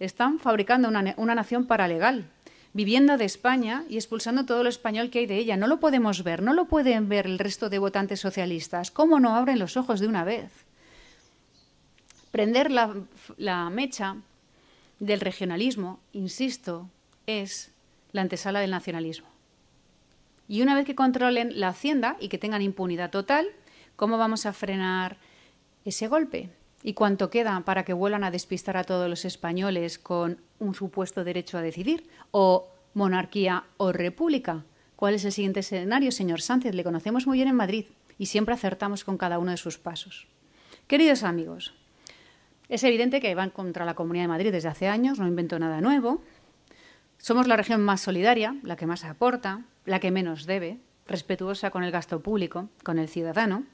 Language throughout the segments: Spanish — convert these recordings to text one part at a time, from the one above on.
Están fabricando una, nación paralegal, viviendo de España y expulsando todo lo español que hay de ella. No lo podemos ver, no lo pueden ver el resto de votantes socialistas. ¿Cómo no abren los ojos de una vez? Prender la mecha del regionalismo, insisto, es la antesala del nacionalismo. Y una vez que controlen la hacienda y que tengan impunidad total, ¿cómo vamos a frenar ese golpe? ¿Y cuánto queda para que vuelvan a despistar a todos los españoles con un supuesto derecho a decidir? ¿O monarquía o república? ¿Cuál es el siguiente escenario, señor Sánchez? Le conocemos muy bien en Madrid y siempre acertamos con cada uno de sus pasos. Queridos amigos, es evidente que van contra la Comunidad de Madrid desde hace años, no invento nada nuevo. Somos la región más solidaria, la que más aporta, la que menos debe, respetuosa con el gasto público, con el ciudadano,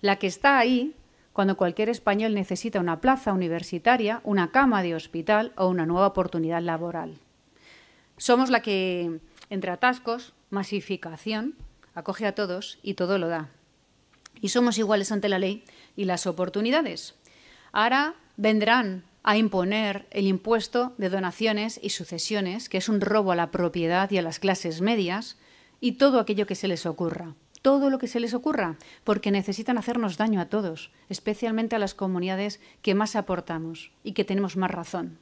la que está ahí cuando cualquier español necesita una plaza universitaria, una cama de hospital o una nueva oportunidad laboral. Somos la que, entre atascos, masificación, acoge a todos y todo lo da. Y somos iguales ante la ley y las oportunidades. Ahora vendrán a imponer el impuesto de donaciones y sucesiones, que es un robo a la propiedad y a las clases medias, y todo aquello que se les ocurra todo lo que se les ocurra, porque necesitan hacernos daño a todos, especialmente a las comunidades que más aportamos y que tenemos más razón.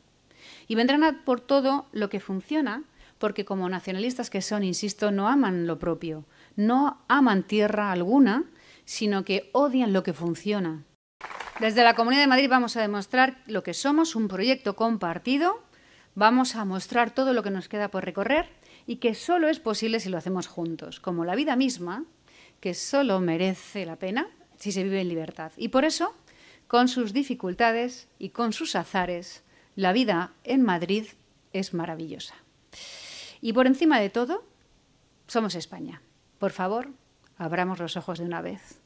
Y vendrán a por todo lo que funciona, porque como nacionalistas que son, insisto, no aman lo propio, no aman tierra alguna, sino que odian lo que funciona. Desde la Comunidad de Madrid vamos a demostrar lo que somos, un proyecto compartido, vamos a mostrar todo lo que nos queda por recorrer y que solo es posible si lo hacemos juntos, como la vida misma, que solo merece la pena si se vive en libertad. Y por eso, con sus dificultades y con sus azares, la vida en Madrid es maravillosa. Y por encima de todo, somos España. Por favor, abramos los ojos de una vez.